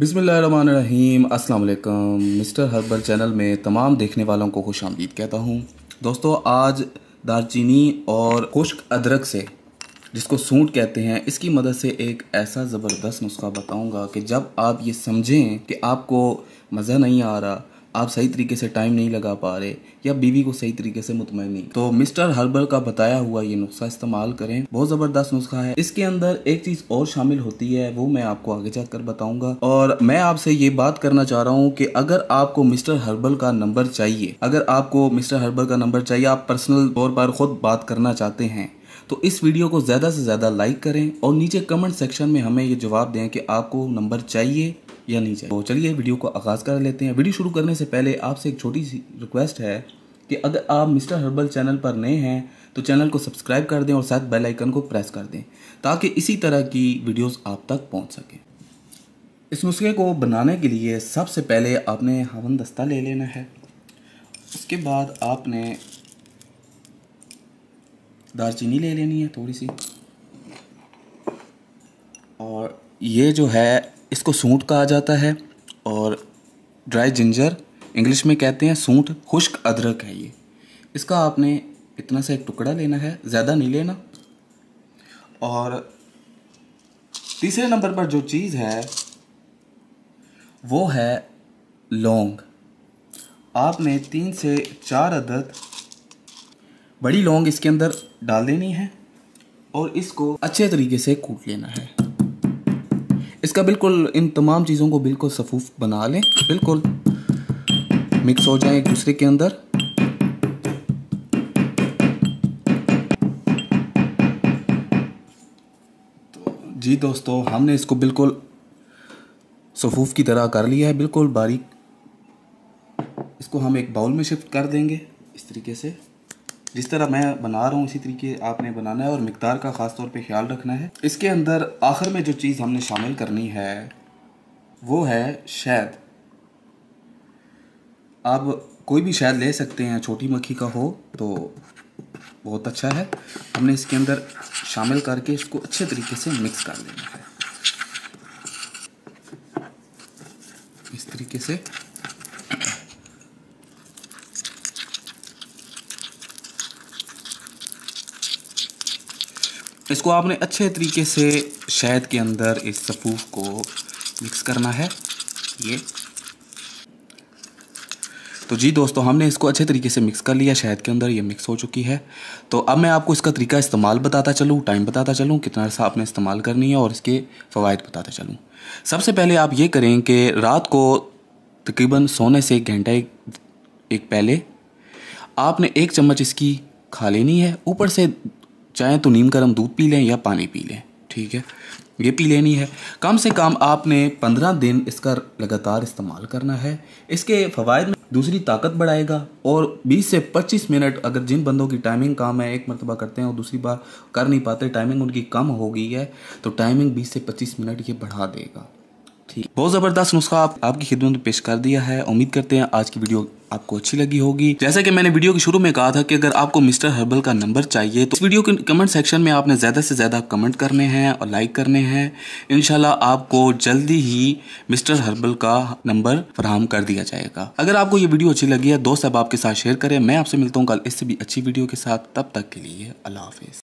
बिसमीम अस्सलाम वालेकुम मिस्टर हर्बल चैनल में तमाम देखने वालों को खुश आमदीद कहता हूँ दोस्तों आज दालचीनी और खुश्क अदरक से जिसको सूट कहते हैं इसकी मदद से एक ऐसा ज़बरदस्त नुस्खा बताऊँगा कि जब आप ये समझें कि आपको मज़ा नहीं आ रहा आप सही तरीके से टाइम नहीं लगा पा रहे या बीवी को सही तरीके से मुतमिन नहीं तो मिस्टर हर्बल का बताया हुआ ये नुस्खा इस्तेमाल करें बहुत ज़बरदस्त नुस्खा है इसके अंदर एक चीज़ और शामिल होती है वो मैं आपको आगे जाकर बताऊंगा और मैं आपसे ये बात करना चाह रहा हूँ कि अगर आपको मिस्टर हर्बल का नंबर चाहिए अगर आपको मिस्टर हर्बल का नंबर चाहिए आप पर्सनल तौर पर खुद बात करना चाहते हैं तो इस वीडियो को ज़्यादा से ज़्यादा लाइक करें और नीचे कमेंट सेक्शन में हमें ये जवाब दें कि आपको नंबर चाहिए या नहीं चाहिए तो चलिए वीडियो को आगाज़ कर लेते हैं वीडियो शुरू करने से पहले आपसे एक छोटी सी रिक्वेस्ट है कि अगर आप मिस्टर हर्बल चैनल पर नए हैं तो चैनल को सब्सक्राइब कर दें और साथ बेल आइकन को प्रेस कर दें ताकि इसी तरह की वीडियोस आप तक पहुंच सकें इस नुस्खे को बनाने के लिए सबसे पहले आपने हवन दस्ता ले लेना है उसके बाद आपने दालचीनी ले लेनी है थोड़ी सी और ये जो है इसको सूट कहा जाता है और ड्राई जिंजर इंग्लिश में कहते हैं सूट खुश्क अदरक है ये इसका आपने इतना सा एक टुकड़ा लेना है ज़्यादा नहीं लेना और तीसरे नंबर पर जो चीज़ है वो है लौंग आपने तीन से चार अदद बड़ी लौंग इसके अंदर डाल देनी है और इसको अच्छे तरीके से कूट लेना है इसका बिल्कुल इन तमाम चीज़ों को बिल्कुल सफूफ बना लें बिल्कुल मिक्स हो जाए एक दूसरे के अंदर तो जी दोस्तों हमने इसको बिल्कुल सफूफ की तरह कर लिया है बिल्कुल बारीक इसको हम एक बाउल में शिफ्ट कर देंगे इस तरीके से जिस तरह मैं बना रहा हूँ इसी तरीके आपने बनाना है और मकदार का ख़ास तौर पे ख्याल रखना है इसके अंदर आखिर में जो चीज़ हमने शामिल करनी है वो है शहद आप कोई भी शहद ले सकते हैं छोटी मक्खी का हो तो बहुत अच्छा है हमने इसके अंदर शामिल करके इसको अच्छे तरीके से मिक्स कर लेना है इस तरीके से इसको आपने अच्छे तरीके से शहद के अंदर इस सफूफ को मिक्स करना है ये तो जी दोस्तों हमने इसको अच्छे तरीके से मिक्स कर लिया शहद के अंदर ये मिक्स हो चुकी है तो अब मैं आपको इसका तरीका इस्तेमाल बताता चलूँ टाइम बताता चलूँ कितना अर्सा आपने इस्तेमाल करनी है और इसके फ़वाद बताता चलूँ सबसे पहले आप ये करें कि रात को तकरीबन सोने से एक घंटा एक, एक पहले आपने एक चम्मच इसकी खा लेनी है ऊपर से चाहें तो नीम गर्म दूध पी लें या पानी पी लें ठीक है ये पी लेनी है कम से कम आपने पंद्रह दिन इसका लगातार इस्तेमाल करना है इसके फ़वाद में दूसरी ताकत बढ़ाएगा और 20 से 25 मिनट अगर जिन बंदों की टाइमिंग कम है एक मरतबा करते हैं और दूसरी बार कर नहीं पाते टाइमिंग उनकी कम हो गई है तो टाइमिंग 20 से 25 मिनट ये बढ़ा देगा ही बहुत ज़बरदस्त नुस्खा आप, आपकी खिदमत में पेश कर दिया है उम्मीद करते हैं आज की वीडियो आपको अच्छी लगी होगी जैसा कि मैंने वीडियो के शुरू में कहा था कि अगर आपको मिस्टर हर्बल का नंबर चाहिए तो इस वीडियो के कमेंट सेक्शन में आपने ज़्यादा से ज़्यादा कमेंट करने हैं और लाइक करने हैं इनशाला आपको जल्दी ही मिस्टर हर्बल का नंबर फराहम कर दिया जाएगा अगर आपको ये वीडियो अच्छी लगी है दोस्त अब आपके साथ शेयर करें मैं आपसे मिलता हूँ कल इससे भी अच्छी वीडियो के साथ तब तक के लिए अल्लाह हाफिज़